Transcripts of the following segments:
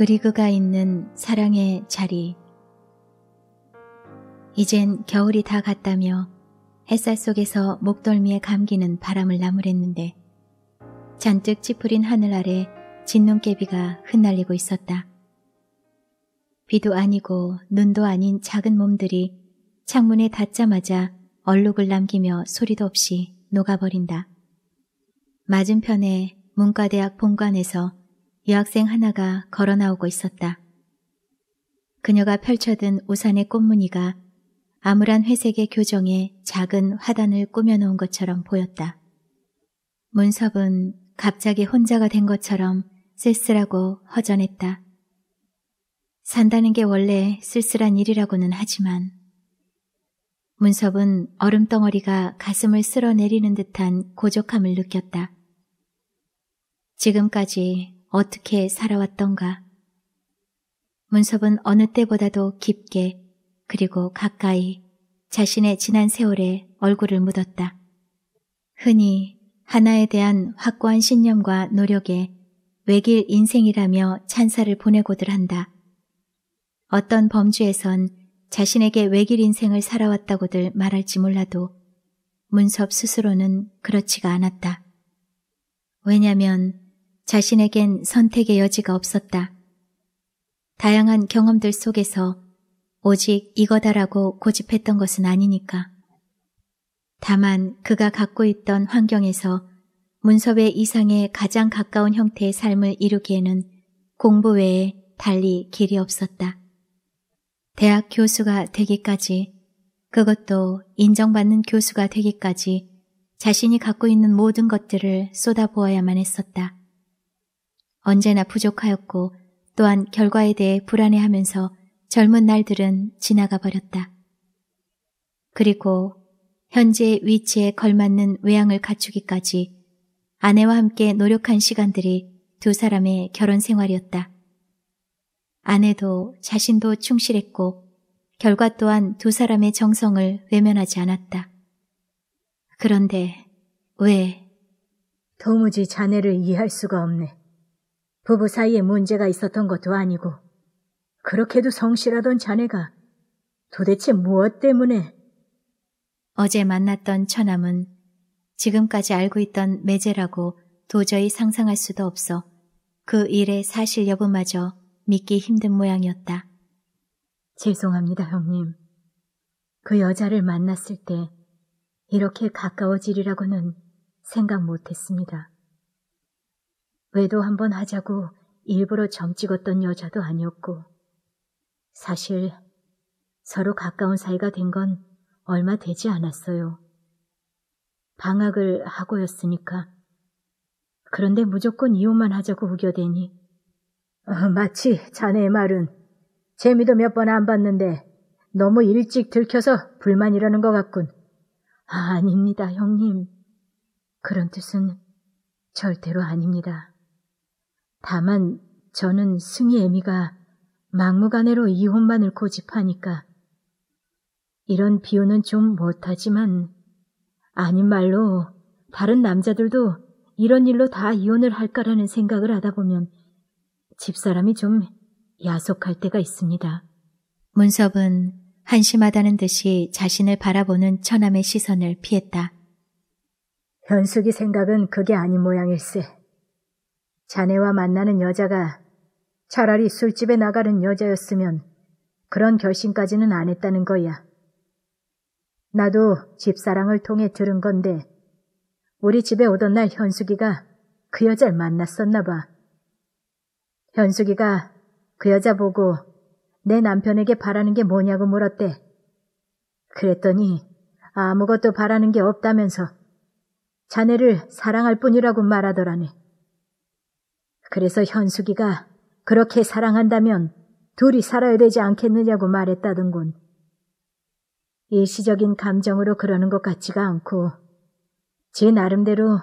그리그가 있는 사랑의 자리. 이젠 겨울이 다 갔다며 햇살 속에서 목덜미에 감기는 바람을 나무랬는데 잔뜩 찌푸린 하늘 아래 진눈깨비가 흩날리고 있었다. 비도 아니고 눈도 아닌 작은 몸들이 창문에 닿자마자 얼룩을 남기며 소리도 없이 녹아버린다. 맞은편에 문과대학 본관에서 여학생 하나가 걸어 나오고 있었다. 그녀가 펼쳐든 우산의 꽃무늬가 암울한 회색의 교정에 작은 화단을 꾸며놓은 것처럼 보였다. 문섭은 갑자기 혼자가 된 것처럼 쓸쓸하고 허전했다. 산다는 게 원래 쓸쓸한 일이라고는 하지만 문섭은 얼음덩어리가 가슴을 쓸어내리는 듯한 고족함을 느꼈다. 지금까지 어떻게 살아왔던가. 문섭은 어느 때보다도 깊게 그리고 가까이 자신의 지난 세월에 얼굴을 묻었다. 흔히 하나에 대한 확고한 신념과 노력에 외길 인생이라며 찬사를 보내고들 한다. 어떤 범주에선 자신에게 외길 인생을 살아왔다고들 말할지 몰라도 문섭 스스로는 그렇지가 않았다. 왜냐면 자신에겐 선택의 여지가 없었다. 다양한 경험들 속에서 오직 이거다라고 고집했던 것은 아니니까. 다만 그가 갖고 있던 환경에서 문섭의 이상에 가장 가까운 형태의 삶을 이루기에는 공부 외에 달리 길이 없었다. 대학 교수가 되기까지 그것도 인정받는 교수가 되기까지 자신이 갖고 있는 모든 것들을 쏟아부어야만 했었다. 언제나 부족하였고 또한 결과에 대해 불안해하면서 젊은 날들은 지나가 버렸다. 그리고 현재의 위치에 걸맞는 외양을 갖추기까지 아내와 함께 노력한 시간들이 두 사람의 결혼 생활이었다. 아내도 자신도 충실했고 결과 또한 두 사람의 정성을 외면하지 않았다. 그런데 왜? 도무지 자네를 이해할 수가 없네. 부부 사이에 문제가 있었던 것도 아니고 그렇게도 성실하던 자네가 도대체 무엇 때문에? 어제 만났던 처남은 지금까지 알고 있던 매제라고 도저히 상상할 수도 없어 그 일의 사실 여부마저 믿기 힘든 모양이었다. 죄송합니다, 형님. 그 여자를 만났을 때 이렇게 가까워지리라고는 생각 못했습니다. 외도 한번 하자고 일부러 점 찍었던 여자도 아니었고 사실 서로 가까운 사이가 된 건 얼마 되지 않았어요. 방학을 하고였으니까. 그런데 무조건 이혼만 하자고 우겨대니. 어, 마치 자네의 말은 재미도 몇 번 안 봤는데 너무 일찍 들켜서 불만이라는 것 같군. 아, 아닙니다, 형님. 그런 뜻은 절대로 아닙니다. 다만 저는 승희 애미가 막무가내로 이혼만을 고집하니까 이런 비유는 좀 못하지만 아닌 말로 다른 남자들도 이런 일로 다 이혼을 할까라는 생각을 하다 보면 집사람이 좀 야속할 때가 있습니다. 문섭은 한심하다는 듯이 자신을 바라보는 처남의 시선을 피했다. 현숙이 생각은 그게 아닌 모양일세. 자네와 만나는 여자가 차라리 술집에 나가는 여자였으면 그런 결심까지는 안 했다는 거야. 나도 집사랑을 통해 들은 건데 우리 집에 오던 날 현숙이가 그 여자를 만났었나 봐. 현숙이가 그 여자 보고 내 남편에게 바라는 게 뭐냐고 물었대. 그랬더니 아무것도 바라는 게 없다면서 자네를 사랑할 뿐이라고 말하더라네. 그래서 현숙이가 그렇게 사랑한다면 둘이 살아야 되지 않겠느냐고 말했다던군. 일시적인 감정으로 그러는 것 같지가 않고 제 나름대로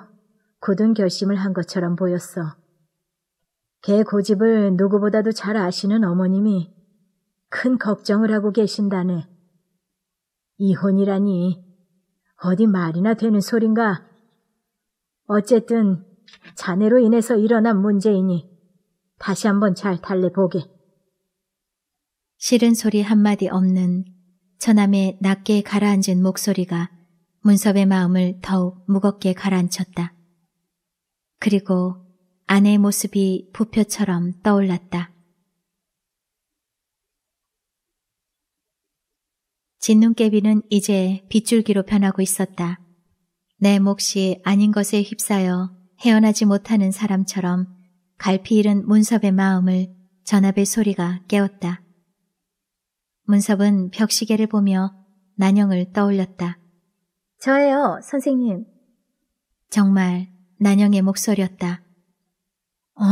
굳은 결심을 한 것처럼 보였어. 걔 고집을 누구보다도 잘 아시는 어머님이 큰 걱정을 하고 계신다네. 이혼이라니 어디 말이나 되는 소린가. 어쨌든 자네로 인해서 일어난 문제이니 다시 한번 잘 달래보게. 싫은 소리 한마디 없는 처남의 낮게 가라앉은 목소리가 문섭의 마음을 더욱 무겁게 가라앉혔다. 그리고 아내의 모습이 부표처럼 떠올랐다. 진눈깨비는 이제 빗줄기로 변하고 있었다. 내 몫이 아닌 것에 휩싸여 헤어나지 못하는 사람처럼 갈피 잃은 문섭의 마음을 전압의 소리가 깨웠다. 문섭은 벽시계를 보며 난영을 떠올렸다. 저예요, 선생님. 정말 난영의 목소리였다. 어,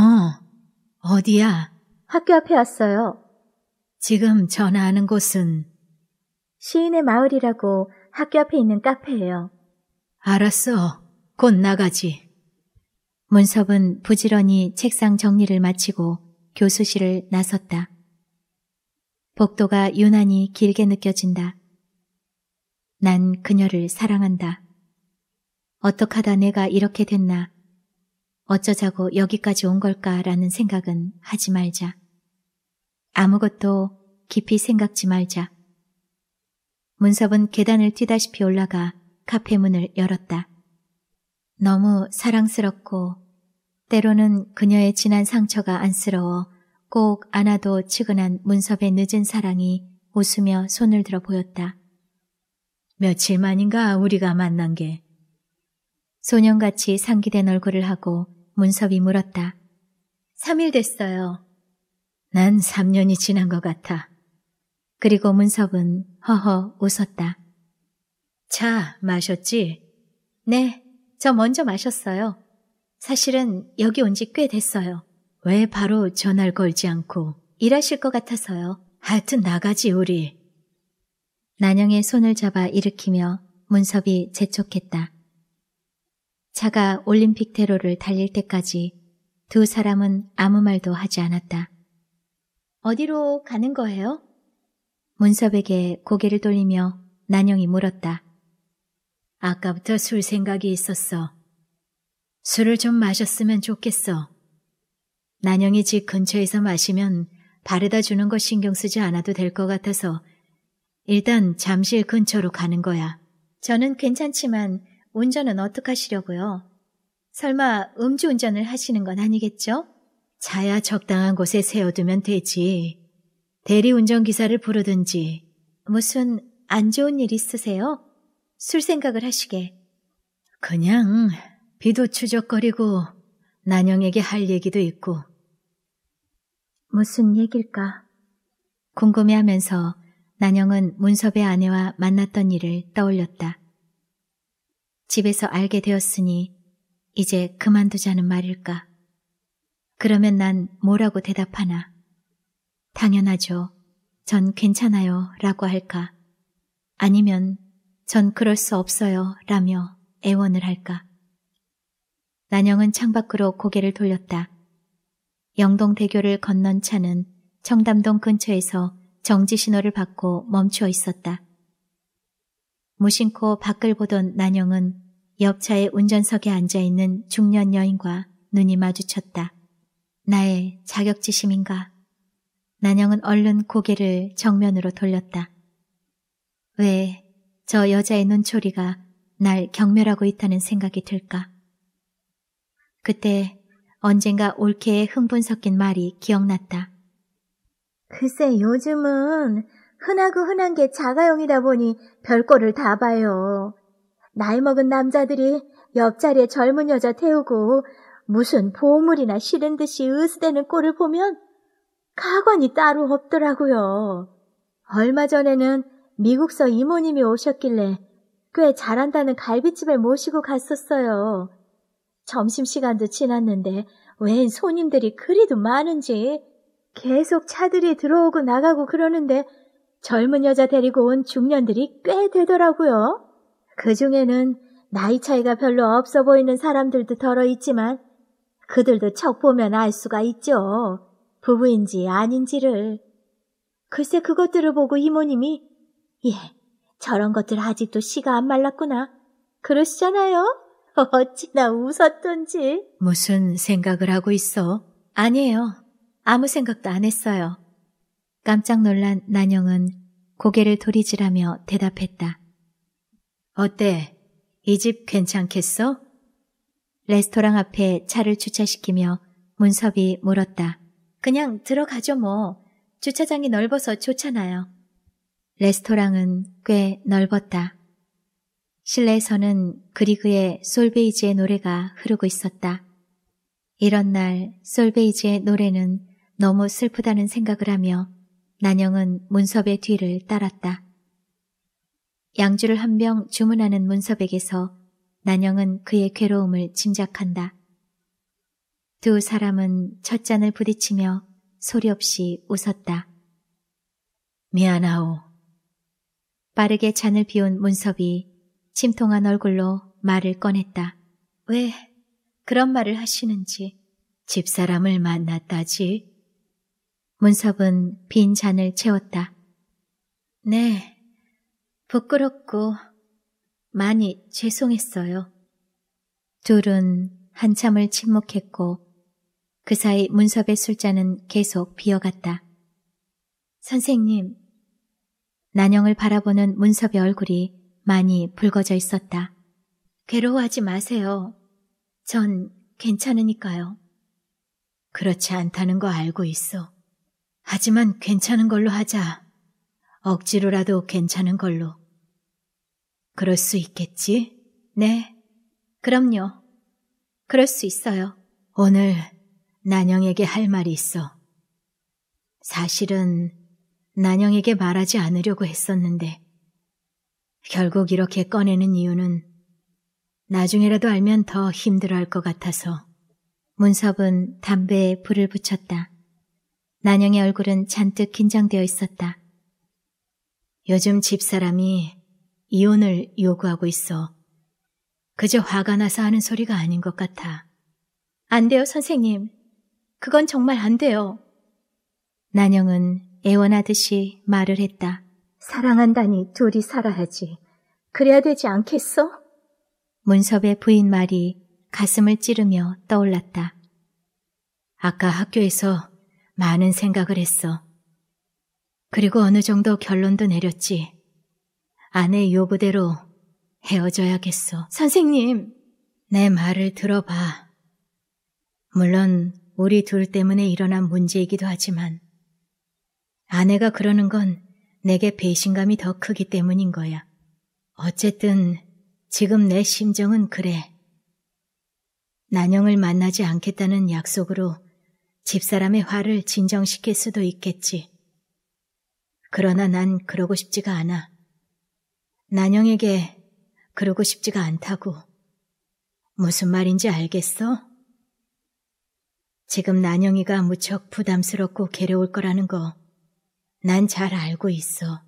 어디야? 학교 앞에 왔어요. 지금 전화하는 곳은? 시인의 마을이라고 학교 앞에 있는 카페예요. 알았어, 곧 나가지. 문섭은 부지런히 책상 정리를 마치고 교수실을 나섰다. 복도가 유난히 길게 느껴진다. 난 그녀를 사랑한다. 어떡하다 내가 이렇게 됐나. 어쩌자고 여기까지 온 걸까라는 생각은 하지 말자. 아무것도 깊이 생각지 말자. 문섭은 계단을 뛰다시피 올라가 카페 문을 열었다. 너무 사랑스럽고 때로는 그녀의 진한 상처가 안쓰러워 꼭 안아도 측은한 문섭의 늦은 사랑이 웃으며 손을 들어 보였다. 며칠 만인가 우리가 만난 게. 소년같이 상기된 얼굴을 하고 문섭이 물었다. 3일 됐어요. 난 3년이 지난 것 같아. 그리고 문섭은 허허 웃었다. 차 마셨지? 네. 저 먼저 마셨어요. 사실은 여기 온 지 꽤 됐어요. 왜 바로 전화를 걸지 않고 일하실 것 같아서요. 하여튼 나가지 우리. 난영의 손을 잡아 일으키며 문섭이 재촉했다. 차가 올림픽 테러를 달릴 때까지 두 사람은 아무 말도 하지 않았다. 어디로 가는 거예요? 문섭에게 고개를 돌리며 난영이 물었다. 아까부터 술 생각이 있었어. 술을 좀 마셨으면 좋겠어. 난영이 집 근처에서 마시면 바래다 주는 거 신경 쓰지 않아도 될 것 같아서 일단 잠실 근처로 가는 거야. 저는 괜찮지만 운전은 어떡하시려고요? 설마 음주운전을 하시는 건 아니겠죠? 차야 적당한 곳에 세워두면 되지. 대리운전기사를 부르든지. 무슨 안 좋은 일 있으세요? 술 생각을 하시게. 그냥 비도 추적거리고 난영에게 할 얘기도 있고. 무슨 얘길까? 궁금해하면서 난영은 문섭의 아내와 만났던 일을 떠올렸다. 집에서 알게 되었으니 이제 그만두자는 말일까? 그러면 난 뭐라고 대답하나? 당연하죠. 전 괜찮아요. 라고 할까? 아니면 전 그럴 수 없어요. 라며 애원을 할까. 난영은 창밖으로 고개를 돌렸다. 영동대교를 건넌 차는 청담동 근처에서 정지 신호를 받고 멈추어 있었다. 무심코 밖을 보던 난영은 옆차의 운전석에 앉아 있는 중년 여인과 눈이 마주쳤다. 나의 자격지심인가? 난영은 얼른 고개를 정면으로 돌렸다. 왜저 여자의 눈초리가 날 경멸하고 있다는 생각이 들까. 그때 언젠가 올케의 흥분 섞인 말이 기억났다. 글쎄 요즘은 흔하고 흔한 게 자가용이다 보니 별꼴을다 봐요. 나이 먹은 남자들이 옆자리에 젊은 여자 태우고 무슨 보물이나 실은 듯이 으스대는 꼴을 보면 가관이 따로 없더라고요. 얼마 전에는 미국서 이모님이 오셨길래 꽤 잘한다는 갈비집에 모시고 갔었어요. 점심시간도 지났는데 웬 손님들이 그리도 많은지 계속 차들이 들어오고 나가고 그러는데 젊은 여자 데리고 온 중년들이 꽤 되더라고요. 그 중에는 나이 차이가 별로 없어 보이는 사람들도 덜어 있지만 그들도 척 보면 알 수가 있죠. 부부인지 아닌지를. 글쎄 그것들을 보고 이모님이 예, 저런 것들 아직도 씨가 안 말랐구나. 그러시잖아요? 어찌나 웃었던지. 무슨 생각을 하고 있어? 아니에요. 아무 생각도 안 했어요. 깜짝 놀란 난영은 고개를 돌이질하며 대답했다. 어때? 이 집 괜찮겠어? 레스토랑 앞에 차를 주차시키며 문섭이 물었다. 그냥 들어가죠 뭐. 주차장이 넓어서 좋잖아요. 레스토랑은 꽤 넓었다. 실내에서는 그리그의 솔베이지의 노래가 흐르고 있었다. 이런 날 솔베이지의 노래는 너무 슬프다는 생각을 하며 난영은 문섭의 뒤를 따랐다. 양주를 한 병 주문하는 문섭에게서 난영은 그의 괴로움을 짐작한다. 두 사람은 첫 잔을 부딪히며 소리 없이 웃었다. 미안하오. 빠르게 잔을 비운 문섭이 침통한 얼굴로 말을 꺼냈다. 왜 그런 말을 하시는지 집사람을 만났다지. 문섭은 빈 잔을 채웠다. 네, 부끄럽고 많이 죄송했어요. 둘은 한참을 침묵했고 그 사이 문섭의 술잔은 계속 비어갔다. 선생님, 난영을 바라보는 문섭의 얼굴이 많이 붉어져 있었다. 괴로워하지 마세요. 전 괜찮으니까요. 그렇지 않다는 거 알고 있어. 하지만 괜찮은 걸로 하자. 억지로라도 괜찮은 걸로. 그럴 수 있겠지? 네. 그럼요. 그럴 수 있어요. 오늘 난영에게 할 말이 있어. 사실은 난영에게 말하지 않으려고 했었는데 결국 이렇게 꺼내는 이유는 나중에라도 알면 더 힘들어할 것 같아서 문섭은 담배에 불을 붙였다. 난영의 얼굴은 잔뜩 긴장되어 있었다. 요즘 집사람이 이혼을 요구하고 있어. 그저 화가 나서 하는 소리가 아닌 것 같아. 안 돼요, 선생님. 그건 정말 안 돼요. 난영은 애원하듯이 말을 했다. 사랑한다니 둘이 살아야지. 그래야 되지 않겠어? 문섭의 부인 말이 가슴을 찌르며 떠올랐다. 아까 학교에서 많은 생각을 했어. 그리고 어느 정도 결론도 내렸지. 아내 의 요구대로 헤어져야겠어. 선생님! 내 말을 들어봐. 물론 우리 둘 때문에 일어난 문제이기도 하지만 아내가 그러는 건 내게 배신감이 더 크기 때문인 거야. 어쨌든 지금 내 심정은 그래. 난영을 만나지 않겠다는 약속으로 집사람의 화를 진정시킬 수도 있겠지. 그러나 난 그러고 싶지가 않아. 난영에게 그러고 싶지가 않다고. 무슨 말인지 알겠어? 지금 난영이가 무척 부담스럽고 괴로울 거라는 거 난잘 알고 있어.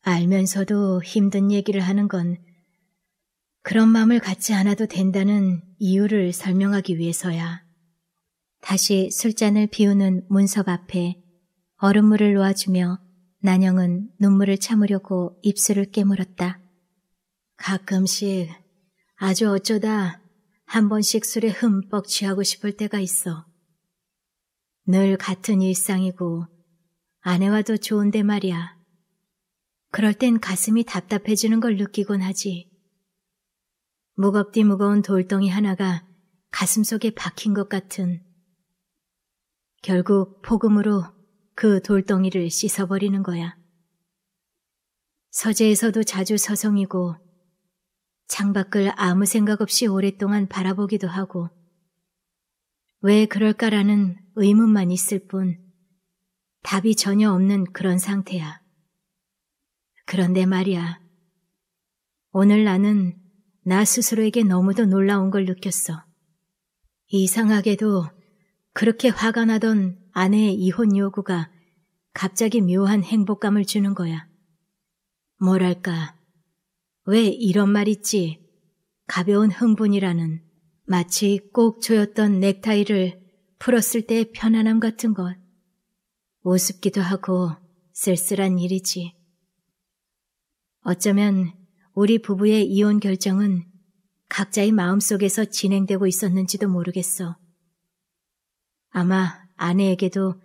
알면서도 힘든 얘기를 하는 건 그런 마음을 갖지 않아도 된다는 이유를 설명하기 위해서야. 다시 술잔을 비우는 문석 앞에 얼음물을 놓아주며 난영은 눈물을 참으려고 입술을 깨물었다. 가끔씩 아주 어쩌다 한 번씩 술에 흠뻑 취하고 싶을 때가 있어. 늘 같은 일상이고 아내와도 좋은데 말이야. 그럴 땐 가슴이 답답해지는 걸 느끼곤 하지. 무겁디 무거운 돌덩이 하나가 가슴 속에 박힌 것 같은. 결국 폭음으로 그 돌덩이를 씻어버리는 거야. 서재에서도 자주 서성이고 창밖을 아무 생각 없이 오랫동안 바라보기도 하고 왜 그럴까라는 의문만 있을 뿐 답이 전혀 없는 그런 상태야. 그런데 말이야. 오늘 나는 나 스스로에게 너무도 놀라운 걸 느꼈어. 이상하게도 그렇게 화가 나던 아내의 이혼 요구가 갑자기 묘한 행복감을 주는 거야. 뭐랄까. 왜 이런 말 있지? 가벼운 흥분이라는 마치 꼭 조였던 넥타이를 풀었을 때의 편안함 같은 것. 우습기도 하고 쓸쓸한 일이지. 어쩌면 우리 부부의 이혼 결정은 각자의 마음속에서 진행되고 있었는지도 모르겠어. 아마 아내에게도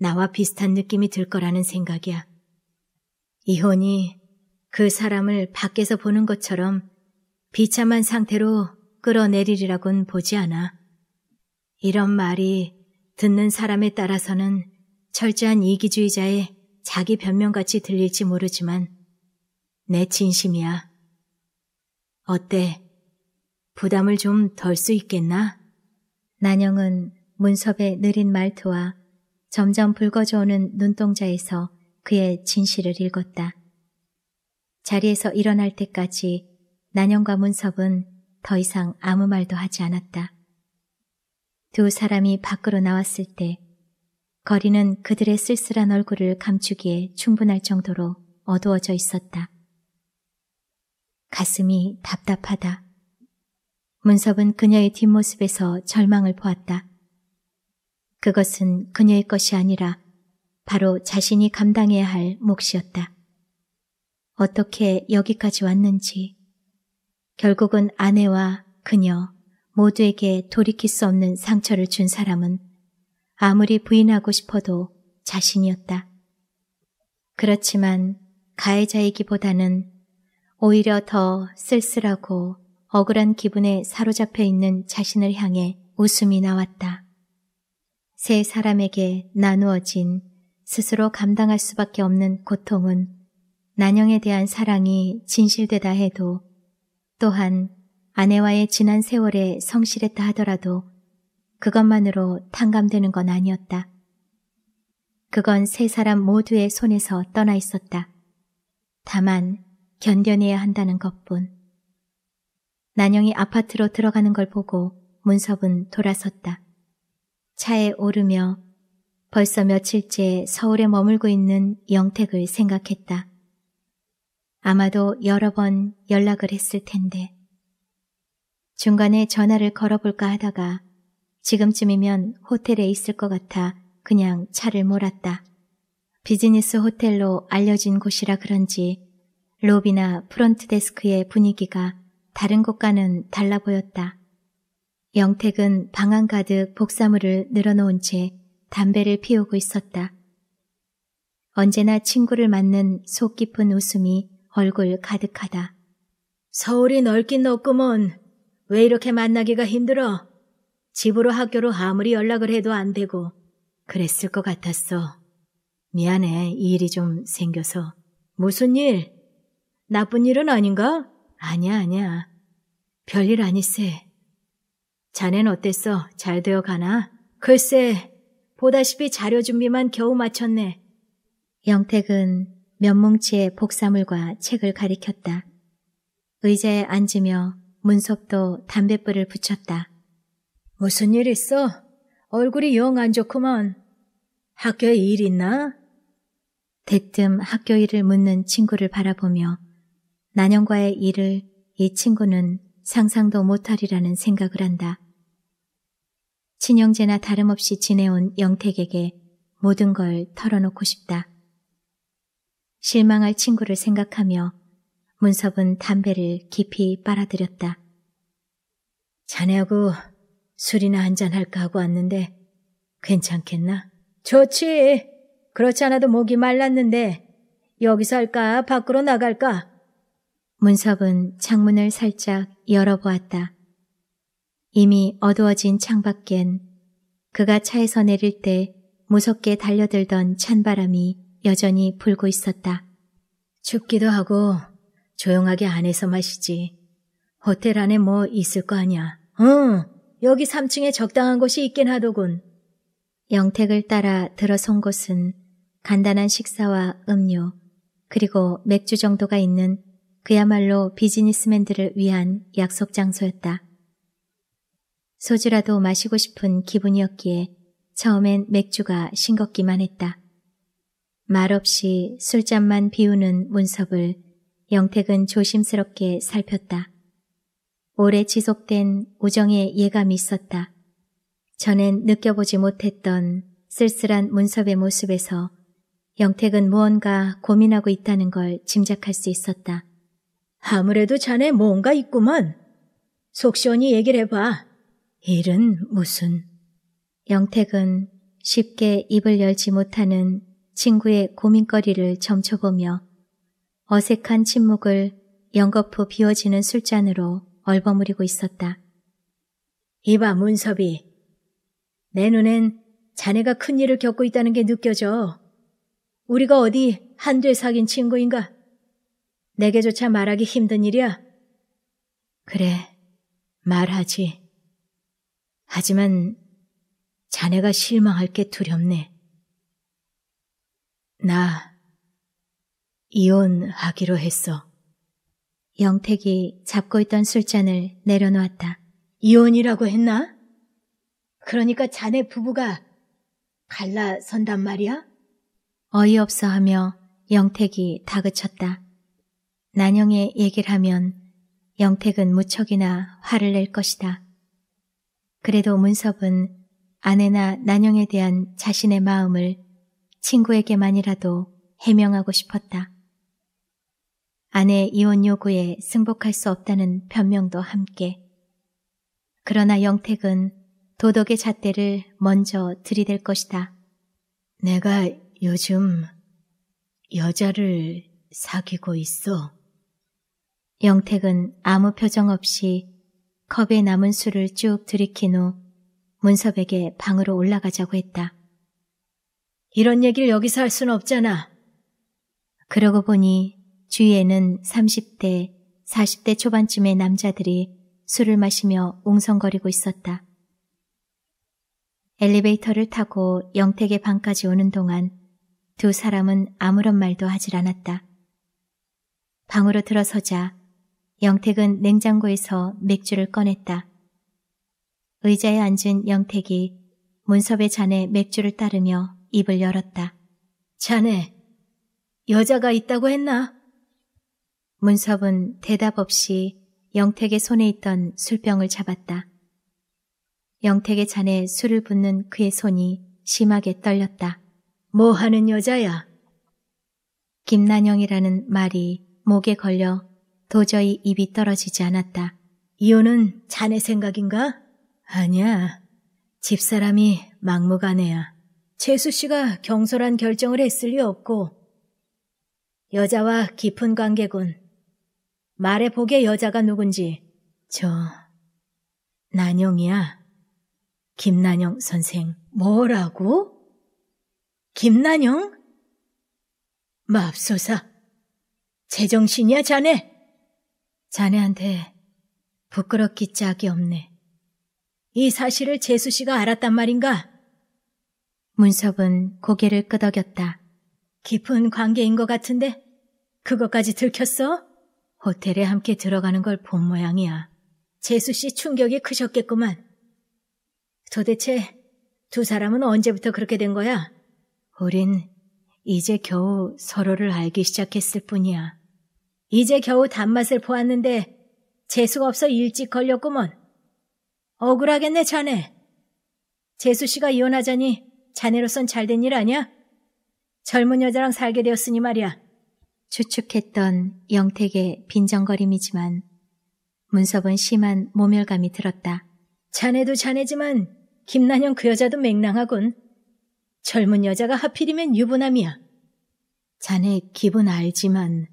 나와 비슷한 느낌이 들 거라는 생각이야. 이혼이 그 사람을 밖에서 보는 것처럼 비참한 상태로 끌어내리리라곤 보지 않아. 이런 말이 듣는 사람에 따라서는 철저한 이기주의자의 자기 변명같이 들릴지 모르지만 내 진심이야. 어때? 부담을 좀 덜 수 있겠나? 난영은 문섭의 느린 말투와 점점 붉어져오는 눈동자에서 그의 진실을 읽었다. 자리에서 일어날 때까지 난영과 문섭은 더 이상 아무 말도 하지 않았다. 두 사람이 밖으로 나왔을 때 거리는 그들의 쓸쓸한 얼굴을 감추기에 충분할 정도로 어두워져 있었다. 가슴이 답답하다. 문섭은 그녀의 뒷모습에서 절망을 보았다. 그것은 그녀의 것이 아니라 바로 자신이 감당해야 할 몫이었다. 어떻게 여기까지 왔는지 결국은 아내와 그녀 모두에게 돌이킬 수 없는 상처를 준 사람은 아무리 부인하고 싶어도 자신이었다. 그렇지만 가해자이기보다는 오히려 더 쓸쓸하고 억울한 기분에 사로잡혀 있는 자신을 향해 웃음이 나왔다. 세 사람에게 나누어진 스스로 감당할 수밖에 없는 고통은 난영에 대한 사랑이 진실되다 해도 또한 아내와의 지난 세월에 성실했다 하더라도 그것만으로 탕감되는 건 아니었다. 그건 세 사람 모두의 손에서 떠나 있었다. 다만 견뎌내야 한다는 것뿐. 난영이 아파트로 들어가는 걸 보고 문섭은 돌아섰다. 차에 오르며 벌써 며칠째 서울에 머물고 있는 영택을 생각했다. 아마도 여러 번 연락을 했을 텐데. 중간에 전화를 걸어볼까 하다가 지금쯤이면 호텔에 있을 것 같아 그냥 차를 몰았다. 비즈니스 호텔로 알려진 곳이라 그런지 로비나 프론트 데스크의 분위기가 다른 곳과는 달라 보였다. 영택은 방안 가득 복사물을 늘어놓은 채 담배를 피우고 있었다. 언제나 친구를 맞는 속 깊은 웃음이 얼굴 가득하다. 서울이 넓긴 넓구먼. 왜 이렇게 만나기가 힘들어? 집으로 학교로 아무리 연락을 해도 안 되고 그랬을 것 같았어. 미안해. 이 일이 좀 생겨서. 무슨 일? 나쁜 일은 아닌가? 아니야, 아니야. 별일 아니세. 자넨 어땠어? 잘 되어 가나? 글쎄, 보다시피 자료 준비만 겨우 마쳤네. 영택은 면뭉치에 복사물과 책을 가리켰다. 의자에 앉으며 문석도 담뱃불을 붙였다. 무슨 일 있어? 얼굴이 영 안 좋구먼. 학교에 일 있나? 대뜸 학교 일을 묻는 친구를 바라보며 난영과의 일을 이 친구는 상상도 못하리라는 생각을 한다. 친형제나 다름없이 지내온 영택에게 모든 걸 털어놓고 싶다. 실망할 친구를 생각하며 문섭은 담배를 깊이 빨아들였다. 자네하고 술이나 한 잔 할까 하고 왔는데 괜찮겠나? 좋지. 그렇지 않아도 목이 말랐는데 여기서 할까 밖으로 나갈까? 문섭은 창문을 살짝 열어보았다. 이미 어두워진 창밖엔 그가 차에서 내릴 때 무섭게 달려들던 찬바람이 여전히 불고 있었다. 춥기도 하고 조용하게 안에서 마시지. 호텔 안에 뭐 있을 거아냐 응. 여기 3층에 적당한 곳이 있긴 하더군. 영택을 따라 들어선 곳은 간단한 식사와 음료, 그리고 맥주 정도가 있는 그야말로 비즈니스맨들을 위한 약속 장소였다. 소주라도 마시고 싶은 기분이었기에 처음엔 맥주가 싱겁기만 했다. 말없이 술잔만 비우는 문섭을 영택은 조심스럽게 살폈다. 오래 지속된 우정의 예감이 있었다. 전엔 느껴보지 못했던 쓸쓸한 문섭의 모습에서 영택은 무언가 고민하고 있다는 걸 짐작할 수 있었다. 아무래도 자네 뭔가 있구먼. 속 시원히 얘기를 해봐. 일은 무슨. 영택은 쉽게 입을 열지 못하는 친구의 고민거리를 점쳐보며 어색한 침묵을 연거푸 비워지는 술잔으로 얼버무리고 있었다. 이봐, 문섭이. 내 눈엔 자네가 큰 일을 겪고 있다는 게 느껴져. 우리가 어디 한뒤 사귄 친구인가? 내게조차 말하기 힘든 일이야. 그래, 말하지. 하지만 자네가 실망할 게 두렵네. 나 이혼하기로 했어. 영택이 잡고 있던 술잔을 내려놓았다. 이혼이라고 했나? 그러니까 자네 부부가 갈라선단 말이야? 어이없어 하며 영택이 다그쳤다. 난영의 얘기를 하면 영택은 무척이나 화를 낼 것이다. 그래도 문섭은 아내나 난영에 대한 자신의 마음을 친구에게만이라도 해명하고 싶었다. 아내 이혼 요구에 승복할 수 없다는 변명도 함께. 그러나 영택은 도덕의 잣대를 먼저 들이댈 것이다. 내가 요즘 여자를 사귀고 있어. 영택은 아무 표정 없이 컵에 남은 술을 쭉 들이킨 후 문섭에게 방으로 올라가자고 했다. 이런 얘기를 여기서 할 수는 없잖아. 그러고 보니 주위에는 30대, 40대 초반쯤의 남자들이 술을 마시며 웅성거리고 있었다. 엘리베이터를 타고 영택의 방까지 오는 동안 두 사람은 아무런 말도 하질 않았다. 방으로 들어서자 영택은 냉장고에서 맥주를 꺼냈다. 의자에 앉은 영택이 문섭의 잔에 맥주를 따르며 입을 열었다. 자네, 여자가 있다고 했나? 문섭은 대답 없이 영택의 손에 있던 술병을 잡았다. 영택의 잔에 술을 붓는 그의 손이 심하게 떨렸다. 뭐 하는 여자야? 김난영이라는 말이 목에 걸려 도저히 입이 떨어지지 않았다. 이혼은 자네 생각인가? 아니야. 집사람이 막무가내야. 최수 씨가 경솔한 결정을 했을 리 없고 여자와 깊은 관계군. 말해 보게 여자가 누군지. 저, 난영이야. 김난영 선생. 뭐라고? 김난영? 맙소사. 제정신이야, 자네? 자네한테 부끄럽기 짝이 없네. 이 사실을 재수 씨가 알았단 말인가? 문석은 고개를 끄덕였다. 깊은 관계인 것 같은데 그것까지 들켰어? 호텔에 함께 들어가는 걸 본 모양이야. 재수 씨 충격이 크셨겠구만. 도대체 두 사람은 언제부터 그렇게 된 거야? 우린 이제 겨우 서로를 알기 시작했을 뿐이야. 이제 겨우 단맛을 보았는데 재수가 없어 일찍 걸렸구먼. 억울하겠네, 자네. 재수 씨가 이혼하자니 자네로선 잘 된 일 아니야? 젊은 여자랑 살게 되었으니 말이야. 추측했던 영택의 빈정거림이지만 문섭은 심한 모멸감이 들었다. 자네도 자네지만 김난영 그 여자도 맹랑하군. 젊은 여자가 하필이면 유부남이야. 자네 기분 알지만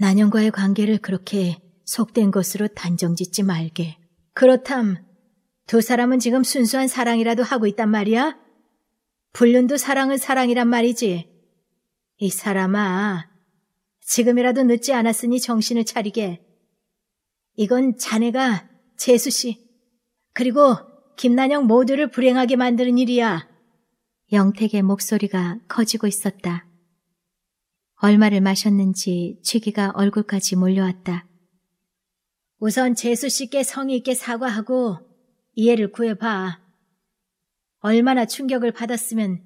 난영과의 관계를 그렇게 속된 것으로 단정짓지 말게. 그렇담. 두 사람은 지금 순수한 사랑이라도 하고 있단 말이야? 불륜도 사랑은 사랑이란 말이지. 이 사람아, 지금이라도 늦지 않았으니 정신을 차리게. 이건 자네가 재수 씨, 그리고 김난영 모두를 불행하게 만드는 일이야. 영택의 목소리가 커지고 있었다. 얼마를 마셨는지 취기가 얼굴까지 몰려왔다. 우선 재수 씨께 성의 있게 사과하고 이해를 구해봐. 얼마나 충격을 받았으면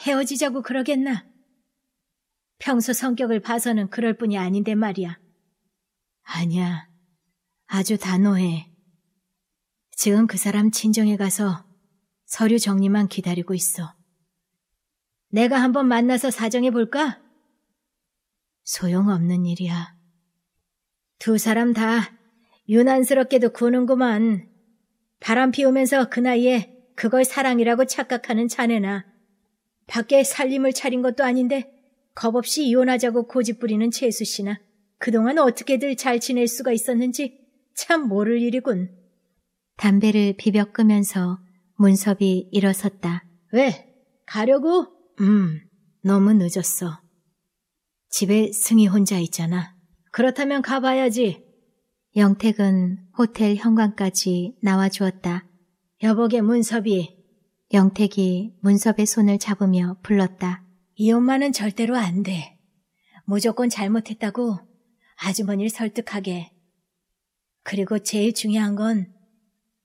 헤어지자고 그러겠나? 평소 성격을 봐서는 그럴 뿐이 아닌데 말이야. 아니야. 아주 단호해. 지금 그 사람 친정에 가서 서류 정리만 기다리고 있어. 내가 한번 만나서 사정해 볼까? 소용없는 일이야. 두 사람 다 유난스럽게도 구는구만. 바람 피우면서 그 나이에 그걸 사랑이라고 착각하는 자네나 밖에 살림을 차린 것도 아닌데 겁없이 이혼하자고 고집부리는 최수 씨나 그동안 어떻게들 잘 지낼 수가 있었는지 참 모를 일이군. 담배를 비벼 끄면서 문섭이 일어섰다. 왜? 가려고? 음, 너무 늦었어. 집에 승희 혼자 있잖아. 그렇다면 가봐야지. 영택은 호텔 현관까지 나와주었다. 여보게 문섭이. 영택이 문섭의 손을 잡으며 불렀다. 이 엄마는 절대로 안 돼. 무조건 잘못했다고 아주머니를 설득하게. 그리고 제일 중요한 건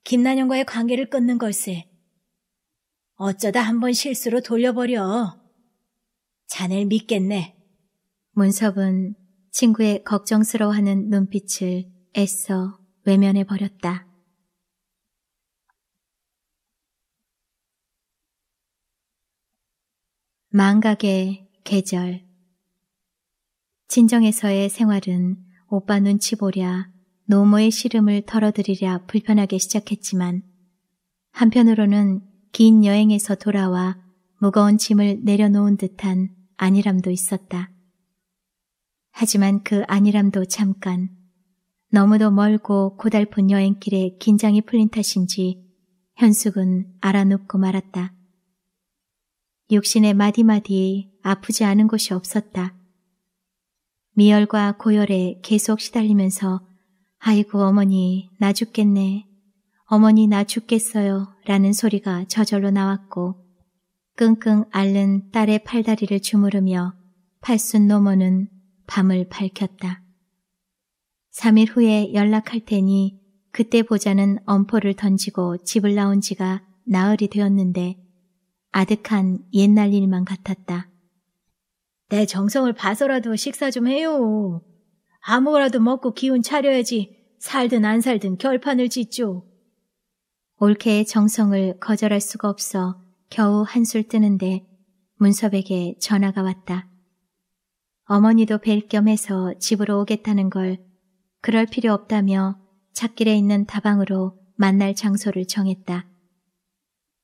김난영과의 관계를 끊는 걸세. 어쩌다 한번 실수로 돌려버려. 자넬 믿겠네. 문섭은 친구의 걱정스러워하는 눈빛을 애써 외면해 버렸다. 망각의 계절 친정에서의 생활은 오빠 눈치 보랴 노모의 시름을 털어드리랴 불편하게 시작했지만 한편으로는 긴 여행에서 돌아와 무거운 짐을 내려놓은 듯한 안일함도 있었다. 하지만 그 안일함도 잠깐 너무도 멀고 고달픈 여행길에 긴장이 풀린 탓인지 현숙은 알아눕고 말았다. 육신의 마디마디에 아프지 않은 곳이 없었다. 미열과 고열에 계속 시달리면서 아이고 어머니 나 죽겠네. 어머니 나 죽겠어요 라는 소리가 저절로 나왔고 끙끙 앓는 딸의 팔다리를 주무르며 팔순 노모는 밤을 밝혔다. 3일 후에 연락할 테니 그때 보자는 엄포를 던지고 집을 나온 지가 나흘이 되었는데 아득한 옛날 일만 같았다. 내 정성을 봐서라도 식사 좀 해요. 아무거라도 먹고 기운 차려야지 살든 안 살든 결판을 짓죠. 올케의 정성을 거절할 수가 없어 겨우 한술 뜨는데 문섭에게 전화가 왔다. 어머니도 뵐 겸해서 집으로 오겠다는 걸 그럴 필요 없다며 찾길에 있는 다방으로 만날 장소를 정했다.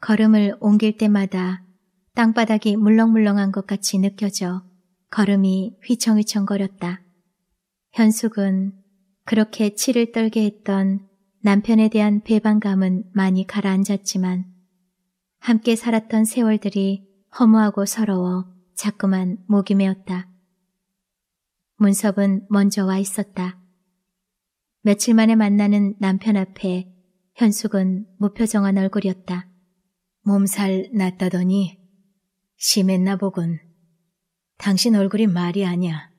걸음을 옮길 때마다 땅바닥이 물렁물렁한 것 같이 느껴져 걸음이 휘청휘청거렸다. 현숙은 그렇게 치를 떨게 했던 남편에 대한 배반감은 많이 가라앉았지만 함께 살았던 세월들이 허무하고 서러워 자꾸만 목이 메었다. 문섭은 먼저 와 있었다. 며칠 만에 만나는 남편 앞에 현숙은 무표정한 얼굴이었다. 몸살 났다더니 심했나 보군. 당신 얼굴이 말이 아니야.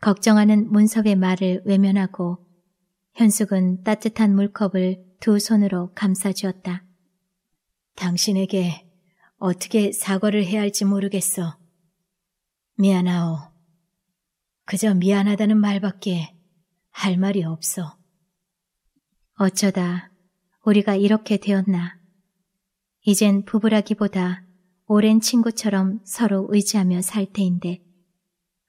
걱정하는 문섭의 말을 외면하고 현숙은 따뜻한 물컵을 두 손으로 감싸주었다. 당신에게 어떻게 사과를 해야 할지 모르겠어. 미안하오. 그저 미안하다는 말밖에 할 말이 없어. 어쩌다 우리가 이렇게 되었나. 이젠 부부라기보다 오랜 친구처럼 서로 의지하며 살 테인데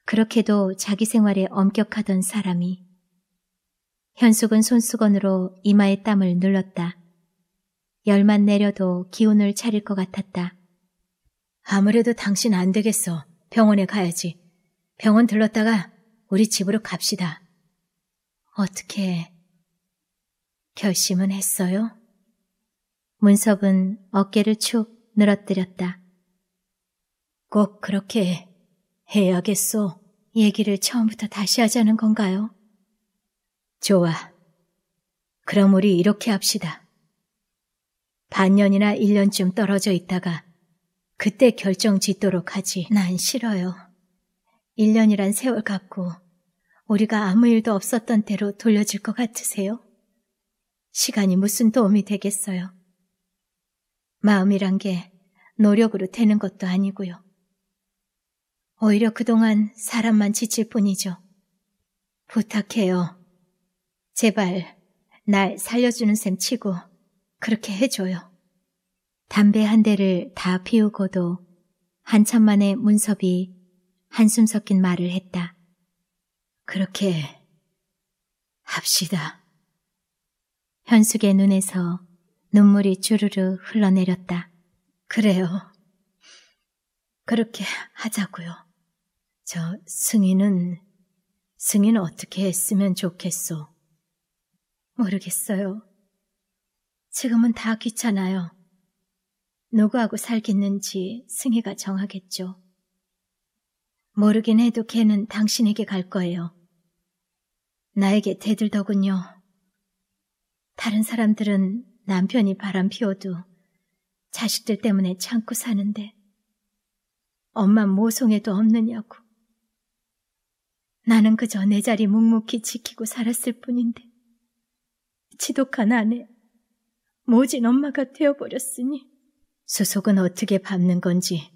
그렇게도 자기 생활에 엄격하던 사람이 현숙은 손수건으로 이마에 땀을 눌렀다. 열만 내려도 기운을 차릴 것 같았다. 아무래도 당신 안 되겠어. 병원에 가야지. 병원 들렀다가 우리 집으로 갑시다. 어떻게 결심은 했어요? 문섭은 어깨를 축 늘어뜨렸다. 꼭 그렇게 해야겠소. 얘기를 처음부터 다시 하자는 건가요? 좋아. 그럼 우리 이렇게 합시다. 반년이나 1년쯤 떨어져 있다가 그때 결정 짓도록 하지. 난 싫어요. 1년이란 세월 같고 우리가 아무 일도 없었던 대로 돌려질것 같으세요? 시간이 무슨 도움이 되겠어요. 마음이란 게 노력으로 되는 것도 아니고요. 오히려 그동안 사람만 지칠 뿐이죠. 부탁해요. 제발 날 살려주는 셈 치고 그렇게 해줘요. 담배 한 대를 다 피우고도 한참 만에 문섭이 한숨 섞인 말을 했다. 그렇게 합시다. 현숙의 눈에서 눈물이 주르르 흘러내렸다. 그래요. 그렇게 하자고요. 저 승인은 승인 어떻게 했으면 좋겠소? 모르겠어요. 지금은 다 귀찮아요. 누구하고 살겠는지 승희가 정하겠죠. 모르긴 해도 걔는 당신에게 갈 거예요. 나에게 대들더군요. 다른 사람들은 남편이 바람 피워도 자식들 때문에 참고 사는데 엄마 모성에도 없느냐고. 나는 그저 내 자리 묵묵히 지키고 살았을 뿐인데 지독한 아내, 모진 엄마가 되어버렸으니 수속은 어떻게 밟는 건지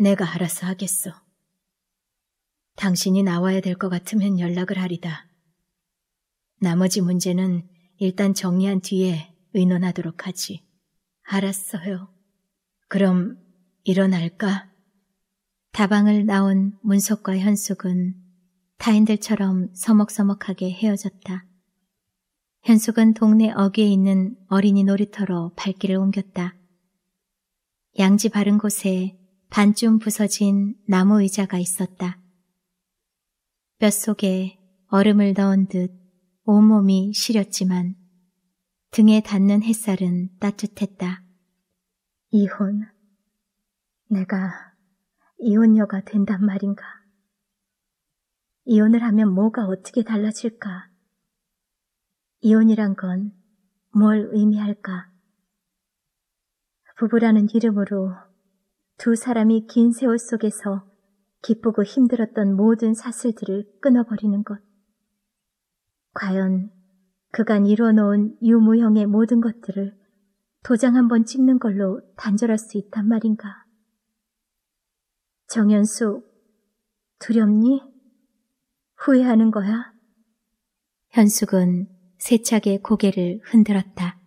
내가 알아서 하겠소. 당신이 나와야 될 것 같으면 연락을 하리다. 나머지 문제는 일단 정리한 뒤에 의논하도록 하지. 알았어요. 그럼 일어날까? 다방을 나온 문석과 현숙은 타인들처럼 서먹서먹하게 헤어졌다. 현숙은 동네 어귀에 있는 어린이 놀이터로 발길을 옮겼다. 양지 바른 곳에 반쯤 부서진 나무 의자가 있었다. 뼛속에 얼음을 넣은 듯 온몸이 시렸지만 등에 닿는 햇살은 따뜻했다. 이혼. 내가 이혼녀가 된단 말인가. 이혼을 하면 뭐가 어떻게 달라질까? 이혼이란 건 뭘 의미할까? 부부라는 이름으로 두 사람이 긴 세월 속에서 기쁘고 힘들었던 모든 사슬들을 끊어버리는 것. 과연 그간 이뤄놓은 유무형의 모든 것들을 도장 한 번 찍는 걸로 단절할 수 있단 말인가. 정연수, 두렵니? 후회하는 거야? 현숙은 세차게 고개를 흔들었다.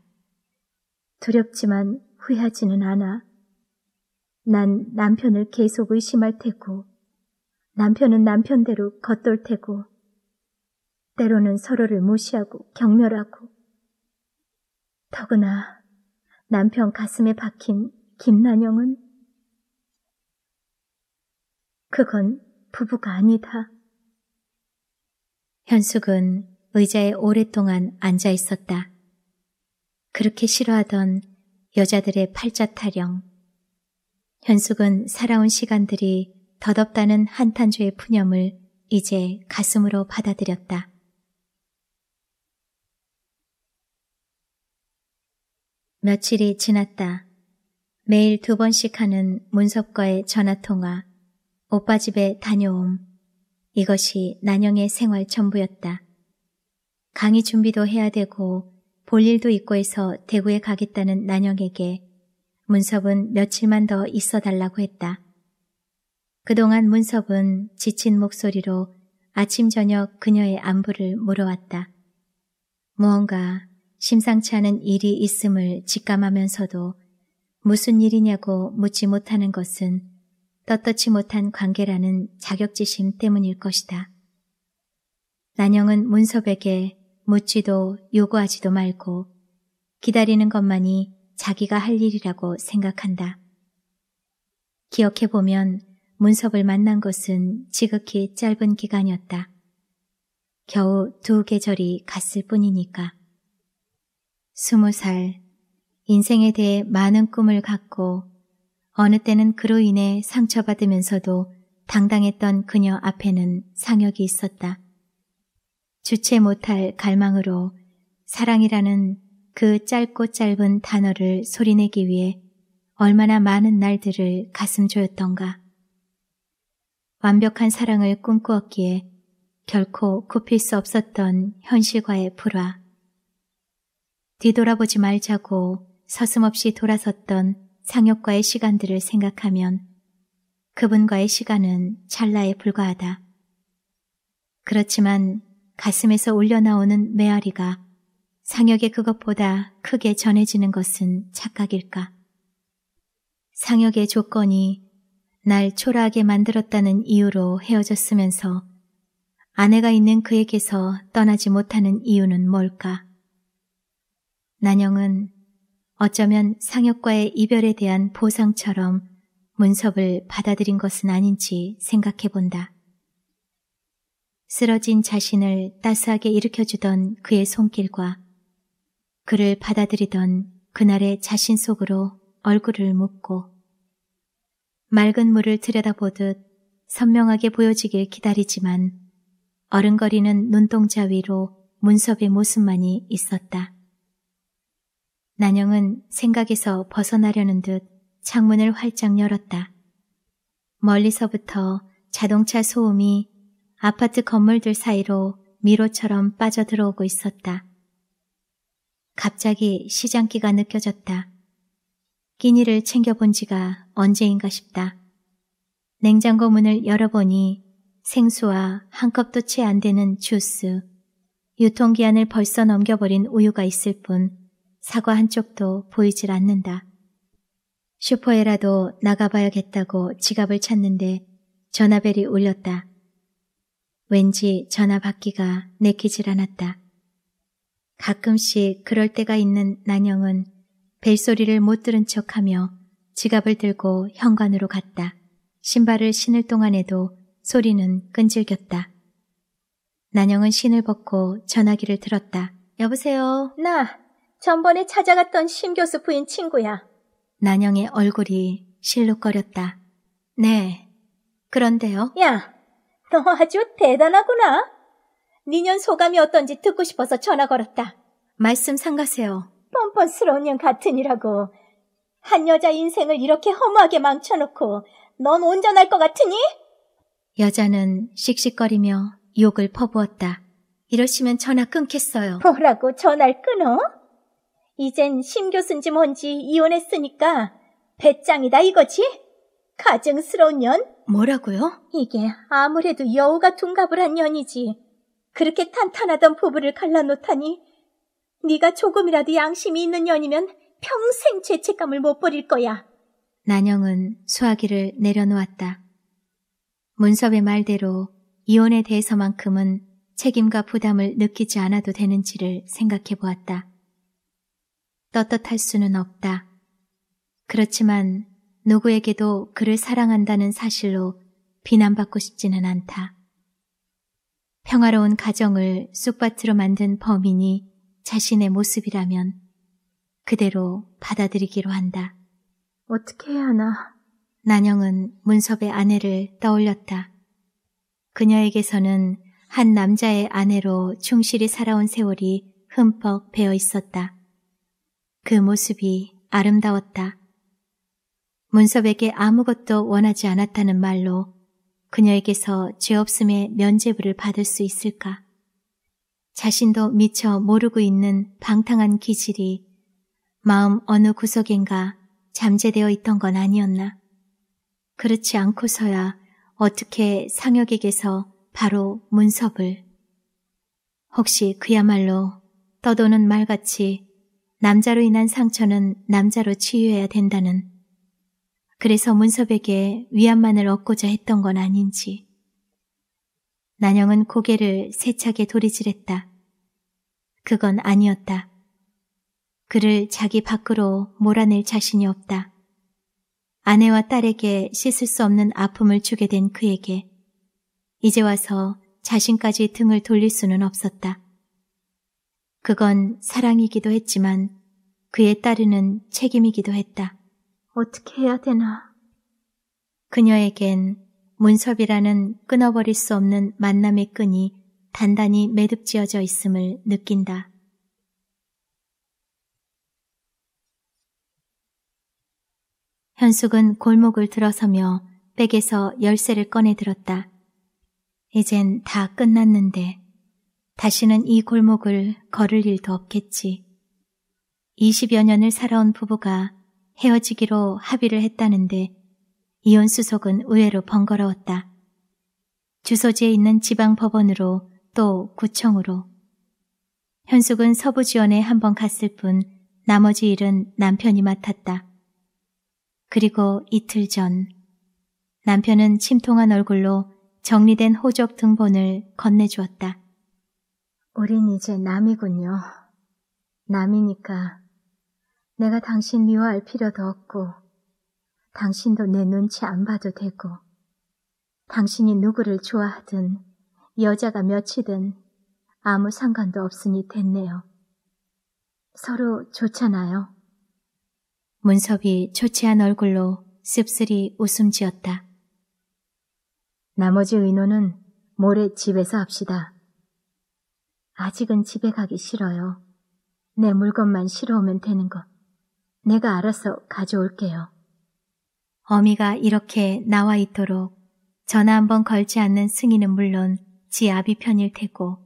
두렵지만 후회하지는 않아. 난 남편을 계속 의심할 테고, 남편은 남편대로 겉돌 테고, 때로는 서로를 무시하고 경멸하고 더구나 남편 가슴에 박힌 김난영은 그건 부부가 아니다. 현숙은 의자에 오랫동안 앉아 있었다. 그렇게 싫어하던 여자들의 팔자 타령. 현숙은 살아온 시간들이 덧없다는 한탄주의 푸념을 이제 가슴으로 받아들였다. 며칠이 지났다. 매일 두 번씩 하는 문섭과의 전화통화, 오빠 집에 다녀옴. 이것이 난영의 생활 전부였다. 강의 준비도 해야 되고 볼일도 있고 해서 대구에 가겠다는 난영에게 문섭은 며칠만 더 있어 달라고 했다. 그동안 문섭은 지친 목소리로 아침 저녁 그녀의 안부를 물어왔다. 무언가 심상치 않은 일이 있음을 직감하면서도 무슨 일이냐고 묻지 못하는 것은 떳떳지 못한 관계라는 자격지심 때문일 것이다. 난영은 문섭에게 묻지도 요구하지도 말고 기다리는 것만이 자기가 할 일이라고 생각한다. 기억해보면 문섭을 만난 것은 지극히 짧은 기간이었다. 겨우 두 계절이 갔을 뿐이니까. 스무 살, 인생에 대해 많은 꿈을 갖고 어느 때는 그로 인해 상처받으면서도 당당했던 그녀 앞에는 상혁이 있었다. 주체 못할 갈망으로 사랑이라는 그 짧고 짧은 단어를 소리내기 위해 얼마나 많은 날들을 가슴 조였던가. 완벽한 사랑을 꿈꾸었기에 결코 굽힐 수 없었던 현실과의 불화. 뒤돌아보지 말자고 서슴없이 돌아섰던 상혁과의 시간들을 생각하면 그분과의 시간은 찰나에 불과하다. 그렇지만 가슴에서 울려나오는 메아리가 상혁의 그것보다 크게 전해지는 것은 착각일까? 상혁의 조건이 날 초라하게 만들었다는 이유로 헤어졌으면서 아내가 있는 그에게서 떠나지 못하는 이유는 뭘까? 난영은 어쩌면 상혁과의 이별에 대한 보상처럼 문섭을 받아들인 것은 아닌지 생각해 본다. 쓰러진 자신을 따스하게 일으켜주던 그의 손길과 그를 받아들이던 그날의 자신 속으로 얼굴을 묻고 맑은 물을 들여다보듯 선명하게 보여지길 기다리지만 어른거리는 눈동자 위로 문섭의 모습만이 있었다. 난영은 생각에서 벗어나려는 듯 창문을 활짝 열었다. 멀리서부터 자동차 소음이 아파트 건물들 사이로 미로처럼 빠져들어오고 있었다. 갑자기 시장기가 느껴졌다. 끼니를 챙겨본 지가 언제인가 싶다. 냉장고 문을 열어보니 생수와 한 컵도 채 안 되는 주스, 유통기한을 벌써 넘겨버린 우유가 있을 뿐 사과 한쪽도 보이질 않는다. 슈퍼에라도 나가봐야겠다고 지갑을 찾는데 전화벨이 울렸다. 왠지 전화 받기가 내키질 않았다. 가끔씩 그럴 때가 있는 난영은 벨소리를 못 들은 척하며 지갑을 들고 현관으로 갔다. 신발을 신을 동안에도 소리는 끈질겼다. 난영은 신을 벗고 전화기를 들었다. 여보세요? 나! 전번에 찾아갔던 신교수 부인 친구야. 난영의 얼굴이 실룩거렸다. 네. 그런데요? 야, 너 아주 대단하구나. 니년 소감이 어떤지 듣고 싶어서 전화 걸었다. 말씀 삼가세요 뻔뻔스러운 년 같으니라고. 한 여자 인생을 이렇게 허무하게 망쳐놓고 넌 온전할 것 같으니? 여자는 씩씩거리며 욕을 퍼부었다. 이러시면 전화 끊겠어요. 뭐라고 전화를 끊어? 이젠 심교순지 뭔지 이혼했으니까 배짱이다 이거지? 가증스러운 년? 뭐라고요? 이게 아무래도 여우가 둔갑을 한 년이지. 그렇게 탄탄하던 부부를 갈라놓다니 네가 조금이라도 양심이 있는 년이면 평생 죄책감을 못 버릴 거야. 난영은 수화기를 내려놓았다. 문섭의 말대로 이혼에 대해서만큼은 책임과 부담을 느끼지 않아도 되는지를 생각해 보았다. 떳떳할 수는 없다. 그렇지만 누구에게도 그를 사랑한다는 사실로 비난받고 싶지는 않다. 평화로운 가정을 쑥밭으로 만든 범인이 자신의 모습이라면 그대로 받아들이기로 한다. 어떻게 해야 하나? 난영은 문섭의 아내를 떠올렸다. 그녀에게서는 한 남자의 아내로 충실히 살아온 세월이 흠뻑 배어 있었다. 그 모습이 아름다웠다. 문섭에게 아무것도 원하지 않았다는 말로 그녀에게서 죄 없음의 면죄부를 받을 수 있을까? 자신도 미처 모르고 있는 방탕한 기질이 마음 어느 구석인가 잠재되어 있던 건 아니었나? 그렇지 않고서야 어떻게 상혁에게서 바로 문섭을 혹시 그야말로 떠도는 말같이 남자로 인한 상처는 남자로 치유해야 된다는 그래서 문섭에게 위안만을 얻고자 했던 건 아닌지. 난영은 고개를 세차게 도리질했다. 그건 아니었다. 그를 자기 밖으로 몰아낼 자신이 없다. 아내와 딸에게 씻을 수 없는 아픔을 주게 된 그에게 이제 와서 자신까지 등을 돌릴 수는 없었다. 그건 사랑이기도 했지만 그에 따르는 책임이기도 했다. 어떻게 해야 되나? 그녀에겐 문섭이라는 끊어버릴 수 없는 만남의 끈이 단단히 매듭지어져 있음을 느낀다. 현숙은 골목을 들어서며 백에서 열쇠를 꺼내 들었다. 이젠 다 끝났는데. 다시는 이 골목을 걸을 일도 없겠지. 20여 년을 살아온 부부가 헤어지기로 합의를 했다는데 이혼 수속은 의외로 번거로웠다. 주소지에 있는 지방 법원으로 또 구청으로. 현숙은 서부 지원에 한번 갔을 뿐 나머지 일은 남편이 맡았다. 그리고 이틀 전 남편은 침통한 얼굴로 정리된 호적 등본을 건네주었다. 우린 이제 남이군요. 남이니까 내가 당신 미워할 필요도 없고 당신도 내 눈치 안 봐도 되고 당신이 누구를 좋아하든 여자가 몇이든 아무 상관도 없으니 됐네요. 서로 좋잖아요. 문섭이 초췌한 얼굴로 씁쓸히 웃음 지었다. 나머지 의논은 모레 집에서 합시다. 아직은 집에 가기 싫어요. 내 물건만 실어오면 되는 것. 내가 알아서 가져올게요. 어미가 이렇게 나와 있도록 전화 한 번 걸지 않는 승희는 물론 지 아비 편일 테고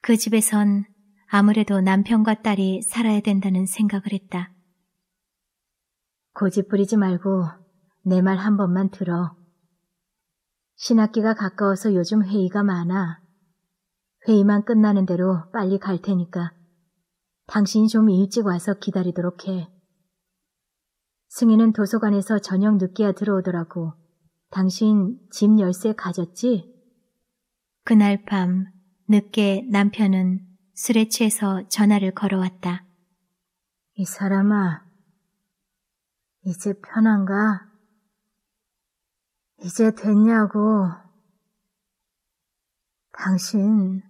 그 집에선 아무래도 남편과 딸이 살아야 된다는 생각을 했다. 고집 부리지 말고 내 말 한 번만 들어. 신학기가 가까워서 요즘 회의가 많아. 회의만 끝나는 대로 빨리 갈 테니까 당신이 좀 일찍 와서 기다리도록 해. 승희는 도서관에서 저녁 늦게야 들어오더라고. 당신 집 열쇠 가졌지? 그날 밤 늦게 남편은 술에 취해서 전화를 걸어왔다. 이 사람아, 이제 편한가? 이제 됐냐고. 당신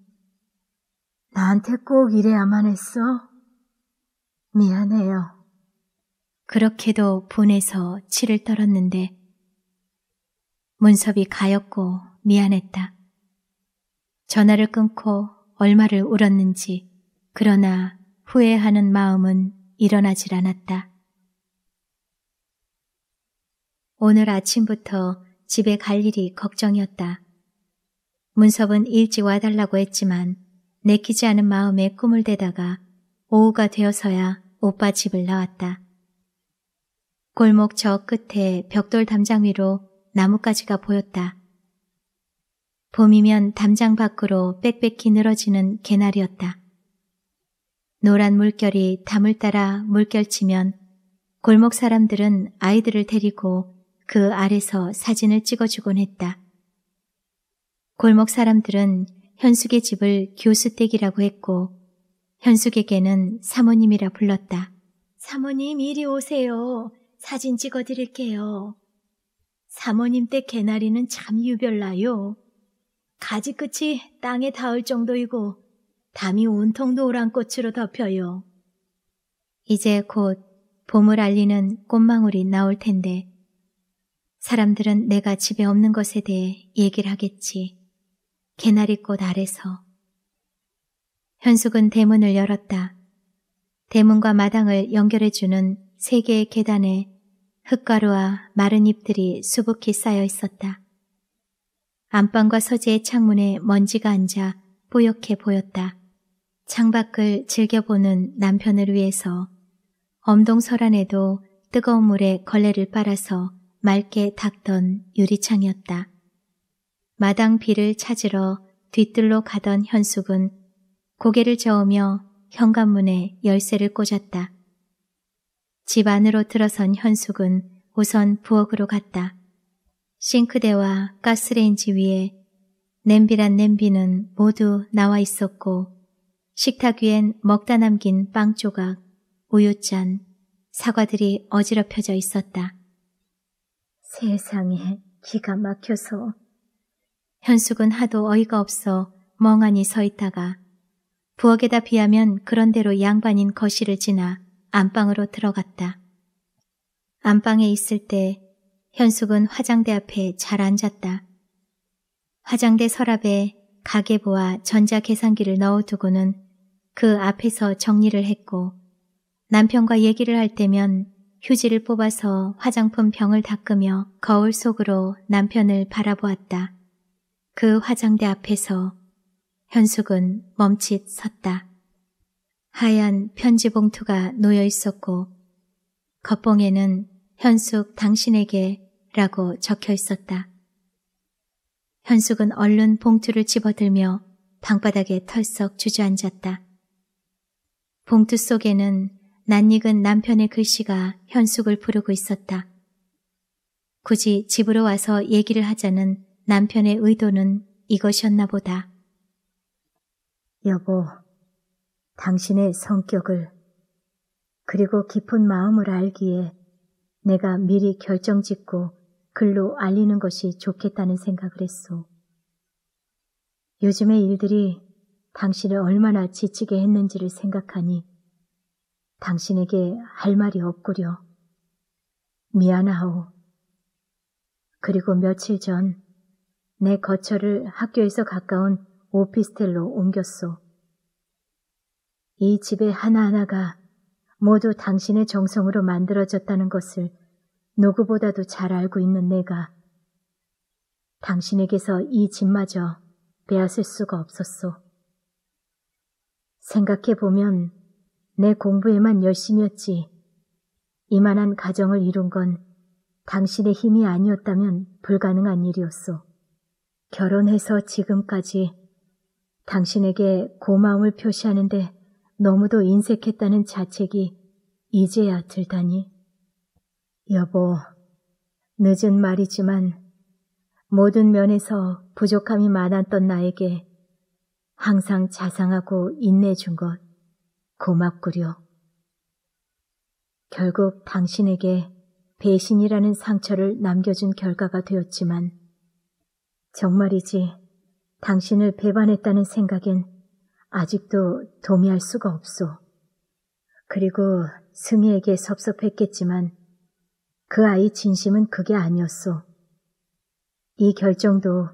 나한테 꼭 이래야만 했어? 미안해요. 그렇게도 보내서 치를 떨었는데 문섭이 가엾고 미안했다. 전화를 끊고 얼마를 울었는지 그러나 후회하는 마음은 일어나질 않았다. 오늘 아침부터 집에 갈 일이 걱정이었다. 문섭은 일찍 와달라고 했지만 내키지 않은 마음에 꿈을 대다가 오후가 되어서야 오빠 집을 나왔다. 골목 저 끝에 벽돌 담장 위로 나뭇가지가 보였다. 봄이면 담장 밖으로 빽빽히 늘어지는 개나리였다. 노란 물결이 담을 따라 물결치면 골목 사람들은 아이들을 데리고 그 아래서 사진을 찍어주곤 했다. 골목 사람들은 현숙의 집을 교수댁이라고 했고 현숙에게는 사모님이라 불렀다. 사모님 이리 오세요. 사진 찍어드릴게요. 사모님 댁 개나리는 참 유별나요. 가지 끝이 땅에 닿을 정도이고 담이 온통 노란 꽃으로 덮여요. 이제 곧 봄을 알리는 꽃망울이 나올 텐데 사람들은 내가 집에 없는 것에 대해 얘기를 하겠지. 개나리꽃 아래서 현숙은 대문을 열었다. 대문과 마당을 연결해주는 세 개의 계단에 흙가루와 마른 잎들이 수북히 쌓여 있었다. 안방과 서재의 창문에 먼지가 앉아 뿌옇게 보였다. 창밖을 즐겨보는 남편을 위해서 엄동설 안에도 뜨거운 물에 걸레를 빨아서 맑게 닦던 유리창이었다. 마당비를 찾으러 뒤뜰로 가던 현숙은 고개를 저으며 현관문에 열쇠를 꽂았다. 집 안으로 들어선 현숙은 우선 부엌으로 갔다. 싱크대와 가스레인지 위에 냄비란 냄비는 모두 나와 있었고 식탁 위엔 먹다 남긴 빵 조각, 우유잔, 사과들이 어지럽혀져 있었다. 세상에 기가 막혀서 현숙은 하도 어이가 없어 멍하니 서 있다가 부엌에다 비하면 그런대로 양반인 거실을 지나 안방으로 들어갔다. 안방에 있을 때 현숙은 화장대 앞에 잘 앉았다. 화장대 서랍에 가계부와 전자계산기를 넣어두고는 그 앞에서 정리를 했고 남편과 얘기를 할 때면 휴지를 뽑아서 화장품 병을 닦으며 거울 속으로 남편을 바라보았다. 그 화장대 앞에서 현숙은 멈칫 섰다. 하얀 편지 봉투가 놓여 있었고 겉봉에는 현숙 당신에게 라고 적혀 있었다. 현숙은 얼른 봉투를 집어들며 방바닥에 털썩 주저앉았다. 봉투 속에는 낯익은 남편의 글씨가 현숙을 부르고 있었다. 굳이 집으로 와서 얘기를 하자는 남편의 의도는 이것이었나 보다. 여보, 당신의 성격을 그리고 깊은 마음을 알기에 내가 미리 결정 짓고 글로 알리는 것이 좋겠다는 생각을 했소. 요즘의 일들이 당신을 얼마나 지치게 했는지를 생각하니 당신에게 할 말이 없구려. 미안하오. 그리고 며칠 전내 거처를 학교에서 가까운 오피스텔로 옮겼소. 이 집의 하나하나가 모두 당신의 정성으로 만들어졌다는 것을 누구보다도 잘 알고 있는 내가 당신에게서 이 집마저 빼앗을 수가 없었소. 생각해 보면 내 공부에만 열심이었지 이만한 가정을 이룬 건 당신의 힘이 아니었다면 불가능한 일이었소. 결혼해서 지금까지 당신에게 고마움을 표시하는데 너무도 인색했다는 자책이 이제야 들다니. 여보, 늦은 말이지만 모든 면에서 부족함이 많았던 나에게 항상 자상하고 인내준 것 고맙구려. 결국 당신에게 배신이라는 상처를 남겨준 결과가 되었지만 정말이지 당신을 배반했다는 생각엔 아직도 동의할 수가 없소. 그리고 승희에게 섭섭했겠지만 그 아이 진심은 그게 아니었소. 이 결정도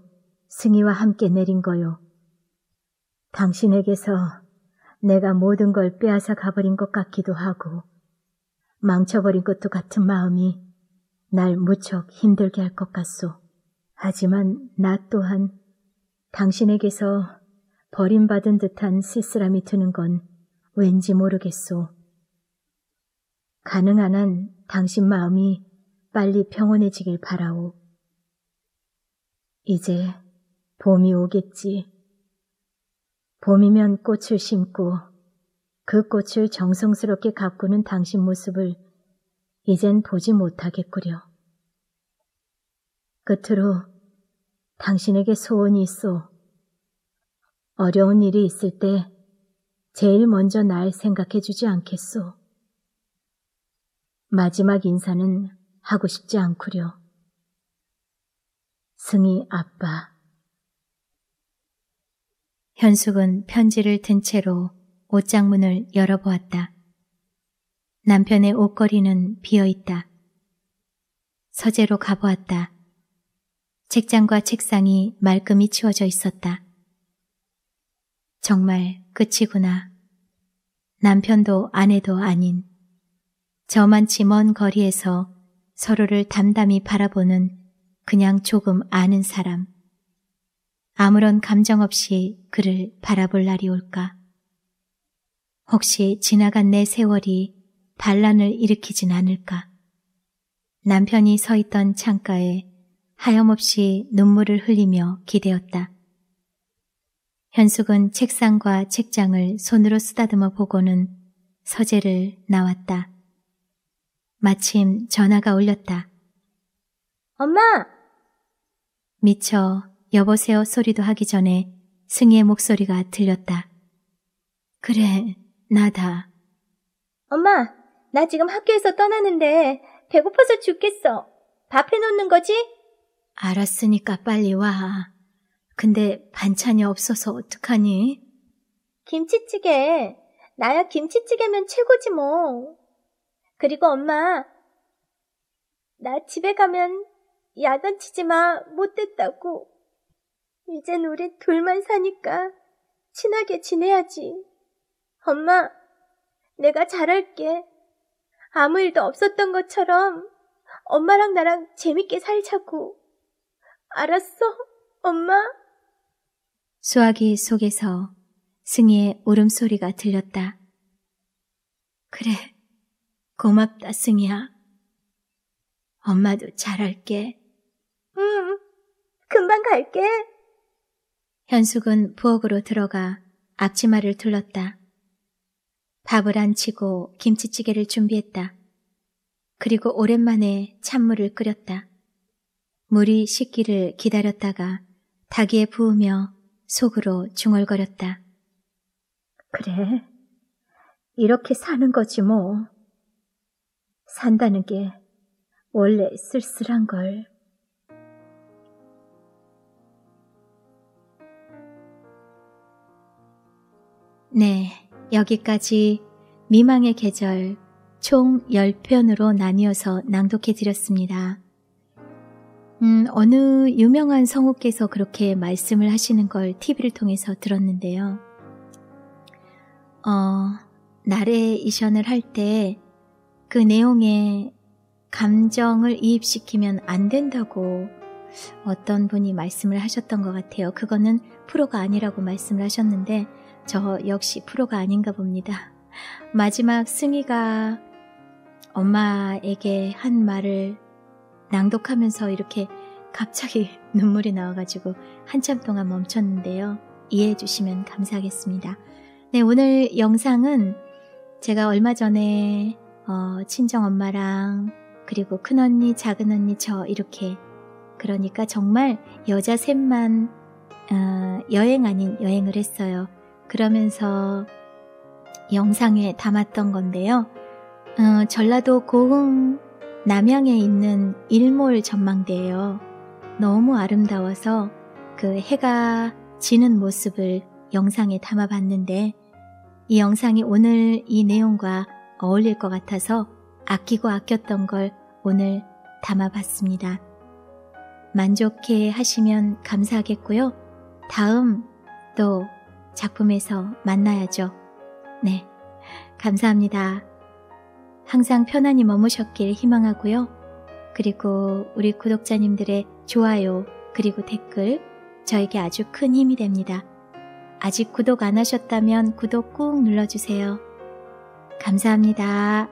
승희와 함께 내린 거요. 당신에게서 내가 모든 걸 빼앗아 가버린 것 같기도 하고 망쳐버린 것도 같은 마음이 날 무척 힘들게 할 것 같소. 하지만 나 또한 당신에게서 버림받은 듯한 쓸쓸함이 드는 건 왠지 모르겠소. 가능한 한 당신 마음이 빨리 평온해지길 바라오. 이제 봄이 오겠지. 봄이면 꽃을 심고 그 꽃을 정성스럽게 가꾸는 당신 모습을 이젠 보지 못하겠구려. 끝으로 당신에게 소원이 있어. 어려운 일이 있을 때 제일 먼저 날 생각해 주지 않겠소. 마지막 인사는 하고 싶지 않구려. 승희 아빠. 현숙은 편지를 든 채로 옷장문을 열어보았다. 남편의 옷걸이는 비어있다. 서재로 가보았다. 책장과 책상이 말끔히 치워져 있었다. 정말 끝이구나. 남편도 아내도 아닌 저만치 먼 거리에서 서로를 담담히 바라보는 그냥 조금 아는 사람. 아무런 감정 없이 그를 바라볼 날이 올까. 혹시 지나간 내 세월이 반란을 일으키진 않을까. 남편이 서 있던 창가에 하염없이 눈물을 흘리며 기대었다. 현숙은 책상과 책장을 손으로 쓰다듬어 보고는 서재를 나왔다. 마침 전화가 울렸다. 엄마! 미쳐 여보세요 소리도 하기 전에 승희의 목소리가 들렸다. 그래, 나다. 엄마, 나 지금 학교에서 떠나는데 배고파서 죽겠어. 밥 해놓는 거지? 알았으니까 빨리 와. 근데 반찬이 없어서 어떡하니? 김치찌개. 나야 김치찌개면 최고지 뭐. 그리고 엄마, 나 집에 가면 야단치지 마 못됐다고. 이젠 우리 둘만 사니까 친하게 지내야지. 엄마, 내가 잘할게. 아무 일도 없었던 것처럼 엄마랑 나랑 재밌게 살자고. 알았어, 엄마. 수학이 속에서 승희의 울음소리가 들렸다. 그래, 고맙다, 승희야. 엄마도 잘할게. 응, 금방 갈게. 현숙은 부엌으로 들어가 앞치마를 둘렀다. 밥을 안 치고 김치찌개를 준비했다. 그리고 오랜만에 찬물을 끓였다. 물이 식기를 기다렸다가 닭기에 부으며 속으로 중얼거렸다. 그래, 이렇게 사는 거지 뭐. 산다는 게 원래 쓸쓸한 걸. 네, 여기까지 미망의 계절 총 10편으로 나뉘어서 낭독해 드렸습니다. 음, 어느 유명한 성우께서 그렇게 말씀을 하시는 걸 TV를 통해서 들었는데요. 어, 나레이션을 할 때 그 내용에 감정을 이입시키면 안 된다고 어떤 분이 말씀을 하셨던 것 같아요. 그거는 프로가 아니라고 말씀을 하셨는데 저 역시 프로가 아닌가 봅니다. 마지막 승희가 엄마에게 한 말을 낭독하면서 이렇게 갑자기 눈물이 나와가지고 한참 동안 멈췄는데요. 이해해 주시면 감사하겠습니다. 네, 오늘 영상은 제가 얼마 전에 어, 친정 엄마랑 그리고 큰 언니, 작은 언니, 저 이렇게 그러니까 정말 여자 셋만 어, 여행 아닌 여행을 했어요. 그러면서 영상에 담았던 건데요. 어, 전라도 고흥 남양에 있는 일몰 전망대예요. 너무 아름다워서 그 해가 지는 모습을 영상에 담아봤는데 이 영상이 오늘 이 내용과 어울릴 것 같아서 아끼고 아꼈던 걸 오늘 담아봤습니다. 만족해 하시면 감사하겠고요. 다음 또 작품에서 만나야죠. 네. 감사합니다. 항상 편안히 머무셨길 희망하고요. 그리고 우리 구독자님들의 좋아요 그리고 댓글 저에게 아주 큰 힘이 됩니다. 아직 구독 안 하셨다면 구독 꾹 눌러주세요. 감사합니다.